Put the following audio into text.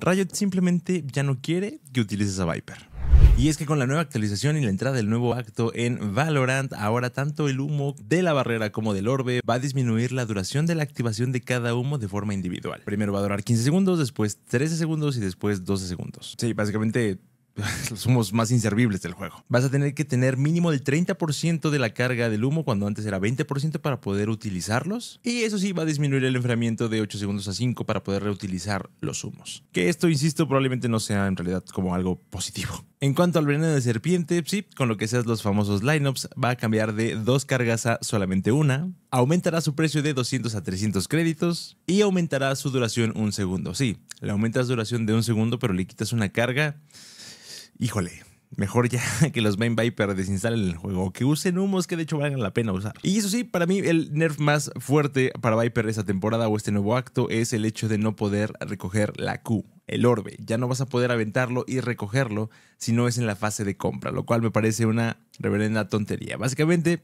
Riot simplemente ya no quiere que utilices a Viper. Y es que con la nueva actualización y la entrada del nuevo acto en Valorant, ahora tanto el humo de la barrera como del orbe va a disminuir la duración de la activación de cada humo de forma individual. Primero va a durar 15 segundos, después 13 segundos y después 12 segundos. Sí, básicamente los humos más inservibles del juego. Vas a tener que tener mínimo el 30% de la carga del humo cuando antes era 20% para poder utilizarlos. Y eso sí va a disminuir el enfriamiento de 8 segundos a 5 para poder reutilizar los humos. Que esto, insisto, probablemente no sea en realidad como algo positivo. En cuanto al veneno de serpiente, sí, con lo que seas los famosos lineups, va a cambiar de dos cargas a solamente una, aumentará su precio de 200 a 300 créditos y aumentará su duración un segundo. Sí, le aumentas duración de un segundo, pero le quitas una carga híjole, mejor ya que los Main Viper desinstalen el juego, que usen humos que de hecho valgan la pena usar. Y eso sí, para mí el nerf más fuerte para Viper esta temporada o este nuevo acto es el hecho de no poder recoger la Q. El orbe, ya no vas a poder aventarlo y recogerlo si no es en la fase de compra, lo cual me parece una reverenda tontería. Básicamente,